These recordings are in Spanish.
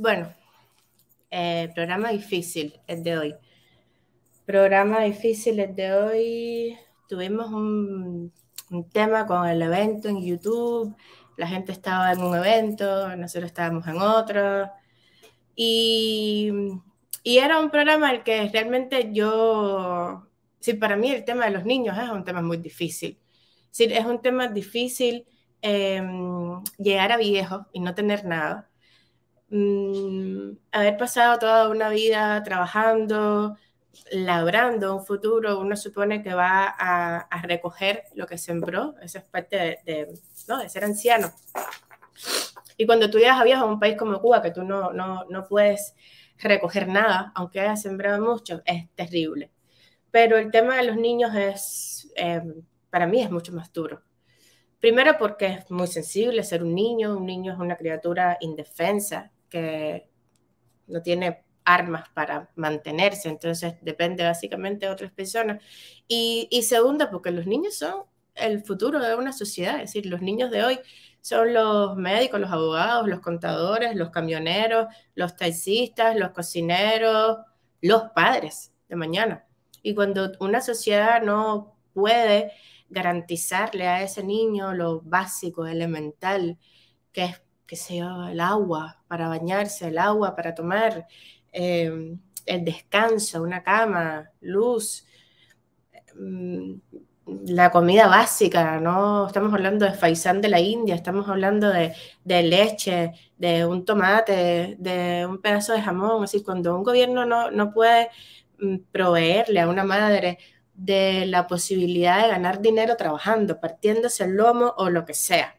Bueno, eh, programa difícil el de hoy. Programa difícil el de hoy. Tuvimos un, tema con el evento en YouTube. La gente estaba en un evento, nosotros estábamos en otro. Y, era un programa el que realmente yo, sí, para mí el tema de los niños es un tema muy difícil. Sí, es un tema difícil eh, llegar a viejo y no tener nada Mm, haber pasado toda una vida trabajando, labrando un futuro, uno supone que va a, recoger lo que sembró, esa es parte de, ser anciano. Y cuando tú llegas a a un país como Cuba, que tú no, puedes recoger nada, aunque hayas sembrado mucho, es terrible. Pero el tema de los niños es, em, para mí es mucho más duro. Primero porque es muy sensible ser un niño, un niño es una criatura indefensa, que no tiene armas para mantenerse, entonces depende básicamente de otras personas. Y, y segunda, porque los niños son el futuro de una sociedad, es decir, los niños de hoy son los médicos, los abogados, los contadores, los camioneros, los taxistas, los cocineros, los padres de mañana. Y cuando una sociedad no puede garantizarle a ese niño lo básico, elemental, que es qué sé el agua para bañarse, el agua para tomar, em, el descanso, una cama, luz, em, la comida básica, ¿no? Estamos hablando de faisán de la India, estamos hablando de, leche, de un tomate, de un pedazo de jamón. Así, cuando un gobierno no puede mm, proveerle a una madre de la posibilidad de ganar dinero trabajando, partiéndose el lomo o lo que sea,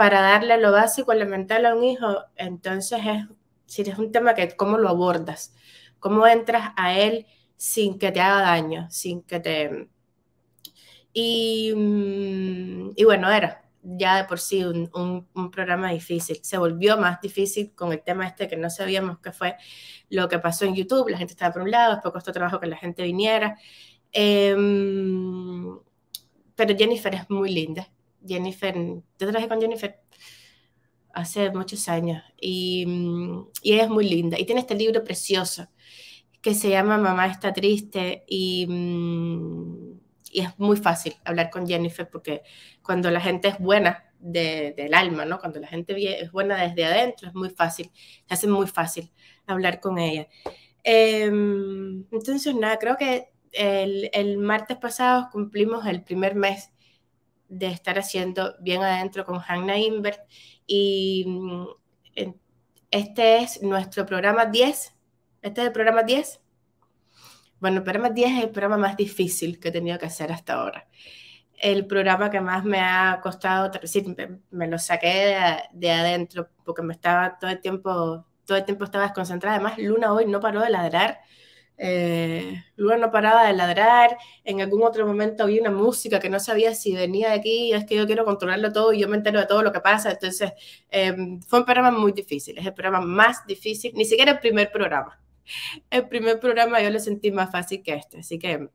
para darle lo básico, elemental a un hijo, entonces es, si es un tema que cómo lo abordas, cómo entras a él sin que te haga daño, sin que te... Y, mm, bueno, era ya de por sí un, programa difícil. Se volvió más difícil con el tema este que no sabíamos qué fue lo que pasó en YouTube. La gente estaba por un lado, después costó trabajo que la gente viniera. Em, pero Jennifer es muy linda Jennifer, yo trabajé con Jennifer hace muchos años mm, y, ella es muy linda y tiene este libro precioso que se llama Mamá está triste y, mm, y es muy fácil hablar con Jennifer porque cuando la gente es buena de, del alma, ¿no? Cuando la gente es buena desde adentro es muy fácil, se hace muy fácil hablar con ella. Em, entonces, nada, creo que el, el martes pasado cumplimos el primer mes de estar haciendo bien adentro con Hanna Invert. Y mm, este es nuestro programa 10. Este es el programa 10. Bueno, el programa 10 es el programa más difícil que he tenido que hacer hasta ahora. El programa que más me ha costado, me, lo saqué de, adentro porque me estaba todo el tiempo, todo el tiempo estaba desconcentrada. Además, Luna hoy no paró de ladrar eh, no paraba de ladrar, en algún otro momento había una música que no sabía si venía de aquí, es que yo quiero controlarlo todo y yo me entero de todo lo que pasa, entonces em, fue un programa muy difícil, es el programa más difícil, ni siquiera el primer programa, el primer programa yo lo sentí más fácil que este, así que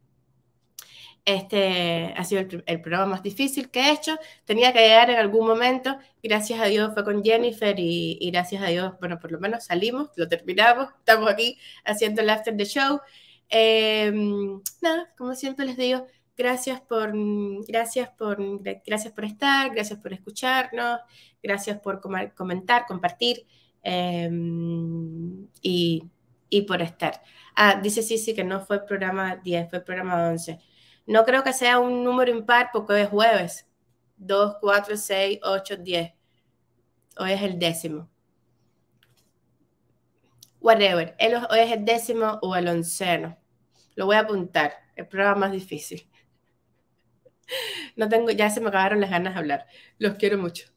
este ha sido el, programa más difícil que he hecho. Tenía que llegar en algún momento. Gracias a Dios fue con Jennifer y, gracias a Dios, bueno, por lo menos salimos, lo terminamos. Estamos aquí haciendo el after the show. Em, nada, como siempre les digo, gracias por, gracias por, gracias por estar, gracias por escucharnos, gracias por comentar, compartir em, y, y, por estar. Ah, dice Sisi que no fue el programa 10, fue programa 11. No creo que sea un número impar porque hoy es jueves. 2, 4, 6, 8, 10. Hoy es el décimo. Whatever. El, hoy es el décimo o el onceno. Lo voy a apuntar. El programa más difícil. No tengo, ya se me acabaron las ganas de hablar. Los quiero mucho.